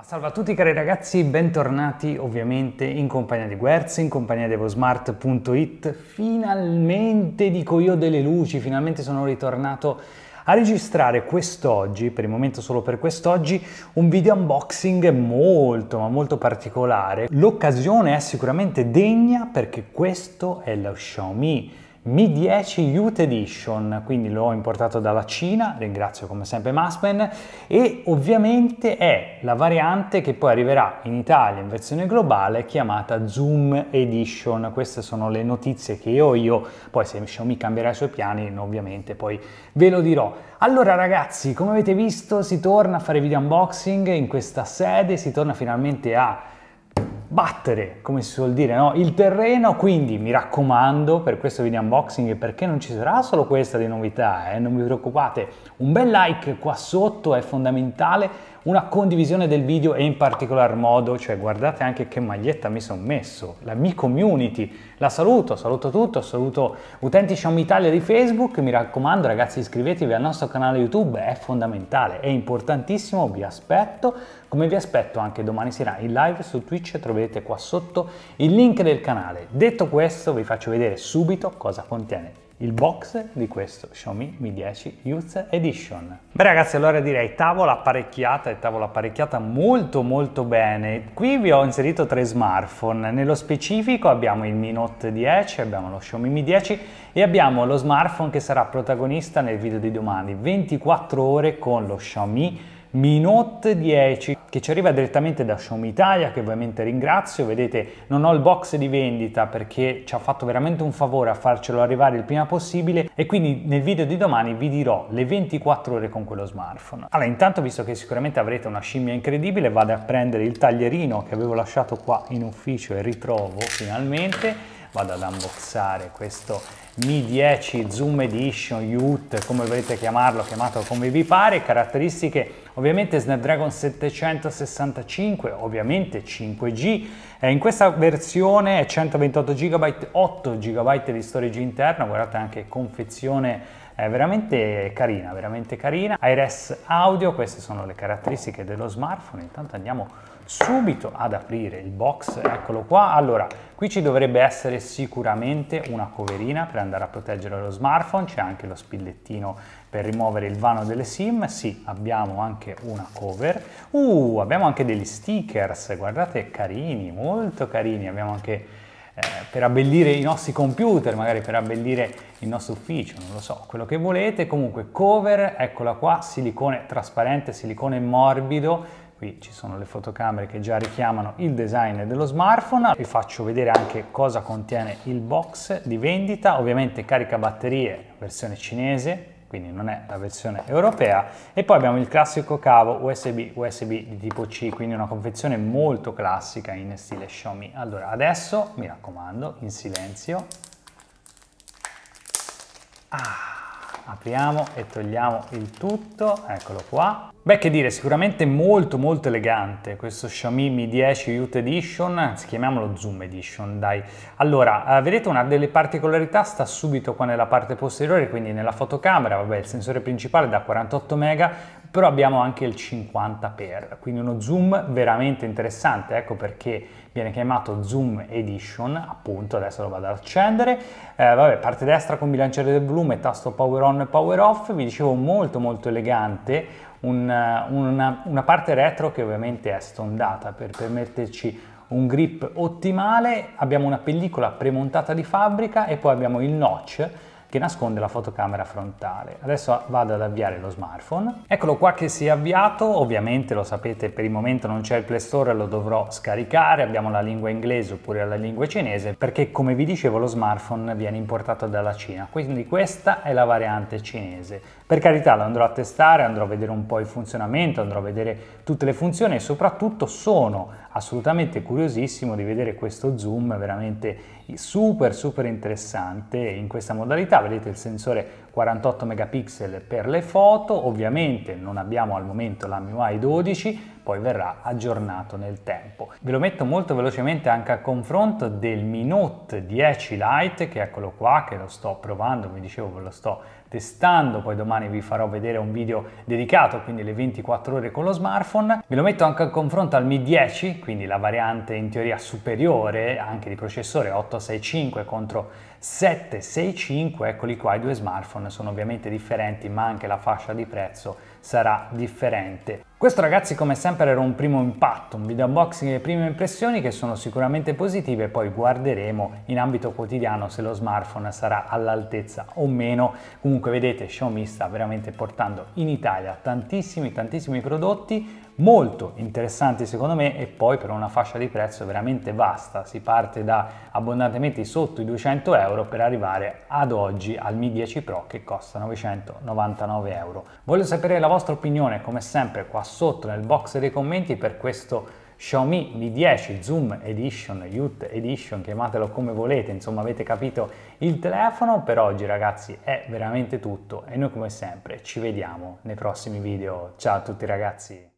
Ma salve a tutti cari ragazzi, bentornati ovviamente in compagnia di Guerz, in compagnia di Evosmart.it. Finalmente dico io delle luci, finalmente sono ritornato a registrare quest'oggi, per il momento solo per quest'oggi, un video unboxing molto ma molto particolare. L'occasione è sicuramente degna perché questo è lo Xiaomi mi 10 Youth Edition, quindi l'ho importato dalla Cina, ringrazio come sempre Maspen, e ovviamente è la variante che poi arriverà in Italia in versione globale chiamata Zoom Edition. Queste sono le notizie che ho io, poi se Xiaomi cambierà i suoi piani ovviamente poi ve lo dirò. Allora ragazzi, come avete visto si torna a fare video unboxing in questa sede, si torna finalmente a battere, come si suol dire, no? il terreno, quindi mi raccomando per questo video unboxing perché non ci sarà solo questa di novità, eh? non vi preoccupate, un bel like qua sotto è fondamentale, una condivisione del video e in particolar modo, cioè guardate anche che maglietta mi sono messo, la mia community, la saluto, saluto tutto, saluto utenti Xiaomi Italia di Facebook, mi raccomando ragazzi iscrivetevi al nostro canale YouTube, è fondamentale, è importantissimo, vi aspetto, come vi aspetto anche domani sera in live su Twitch troverete vedete qua sotto, il link del canale. Detto questo vi faccio vedere subito cosa contiene il box di questo Xiaomi Mi 10 Youth Edition. Beh ragazzi allora direi tavola apparecchiata e tavola apparecchiata molto molto bene. Qui vi ho inserito tre smartphone, nello specifico abbiamo il Mi Note 10, abbiamo lo Xiaomi Mi 10 e abbiamo lo smartphone che sarà protagonista nel video di domani, 24 ore con lo Xiaomi mi Note 10 che ci arriva direttamente da Xiaomi Italia che ovviamente ringrazio, vedete non ho il box di vendita perché ci ha fatto veramente un favore a farcelo arrivare il prima possibile e quindi nel video di domani vi dirò le 24 ore con quello smartphone. Allora intanto visto che sicuramente avrete una scimmia incredibile vado a prendere il taglierino che avevo lasciato qua in ufficio e ritrovo finalmente vado ad unboxare questo Mi 10 Zoom Edition UT, come volete chiamarlo, chiamato come vi pare, caratteristiche ovviamente Snapdragon 765, ovviamente 5G, eh, in questa versione è 128 GB, 8 GB di storage interno, guardate anche confezione è eh, veramente carina, veramente carina. Aires Audio, queste sono le caratteristiche dello smartphone, intanto andiamo subito ad aprire il box, eccolo qua. Allora, qui ci dovrebbe essere sicuramente una coverina per andare a proteggere lo smartphone, c'è anche lo spillettino per rimuovere il vano delle sim, sì, abbiamo anche una cover. Uh, abbiamo anche degli stickers, guardate, carini, molto carini, abbiamo anche eh, per abbellire i nostri computer, magari per abbellire il nostro ufficio, non lo so, quello che volete. Comunque cover, eccola qua, silicone trasparente, silicone morbido, qui ci sono le fotocamere che già richiamano il design dello smartphone vi faccio vedere anche cosa contiene il box di vendita ovviamente carica batterie versione cinese quindi non è la versione europea e poi abbiamo il classico cavo USB USB di tipo C quindi una confezione molto classica in stile Xiaomi allora adesso mi raccomando in silenzio ah apriamo e togliamo il tutto, eccolo qua. Beh, che dire, sicuramente molto molto elegante questo Xiaomi Mi 10 Youth Edition, anzi chiamiamolo Zoom Edition, dai. Allora, eh, vedete una delle particolarità sta subito qua nella parte posteriore, quindi nella fotocamera, vabbè, il sensore principale da 48 mega, però abbiamo anche il 50x, quindi uno zoom veramente interessante, ecco perché viene chiamato zoom edition, appunto, adesso lo vado ad accendere, eh, vabbè, parte destra con bilanciere del volume, tasto power on e power off, vi dicevo molto molto elegante, un, eh, una, una, parte retro che ovviamente è stondata per permetterci un grip ottimale, abbiamo una pellicola premontata di fabbrica e poi abbiamo il notch che nasconde la fotocamera frontale. Adesso vado ad avviare lo smartphone. Eccolo qua che si è avviato, ovviamente lo sapete per il momento non c'è il Play Store, lo dovrò scaricare, abbiamo la lingua inglese oppure la lingua cinese perché come vi dicevo lo smartphone viene importato dalla Cina, quindi questa è la variante cinese. Per carità lo andrò a testare, andrò a vedere un po' il funzionamento, andrò a vedere tutte le funzioni e soprattutto sono assolutamente curiosissimo di vedere questo zoom veramente super super interessante in questa modalità, vedete il sensore 48 megapixel per le foto, ovviamente non abbiamo al momento la MIUI 12, poi verrà aggiornato nel tempo. Ve lo metto molto velocemente anche a confronto del Mi Note 10 Lite, che eccolo qua, che lo sto provando, vi dicevo ve lo sto testando, poi domani vi farò vedere un video dedicato, quindi le 24 ore con lo smartphone. Ve lo metto anche a confronto al Mi 10, quindi la variante in teoria superiore anche di processore 865 contro 765, eccoli qua i due smartphone smartphone sono ovviamente differenti ma anche la fascia di prezzo sarà differente. Questo ragazzi come sempre era un primo impatto, un video unboxing e prime impressioni che sono sicuramente positive, poi guarderemo in ambito quotidiano se lo smartphone sarà all'altezza o meno. Comunque vedete Xiaomi sta veramente portando in Italia tantissimi tantissimi prodotti molto interessanti secondo me e poi per una fascia di prezzo veramente vasta, si parte da abbondantemente sotto i 200 euro per arrivare ad oggi al Mi 10 Pro che costa 999 euro. Voglio sapere la vostra opinione come sempre qua sotto nel box dei commenti per questo Xiaomi Mi 10 Zoom Edition, Youth Edition, chiamatelo come volete, insomma avete capito il telefono. Per oggi ragazzi è veramente tutto e noi come sempre ci vediamo nei prossimi video. Ciao a tutti ragazzi!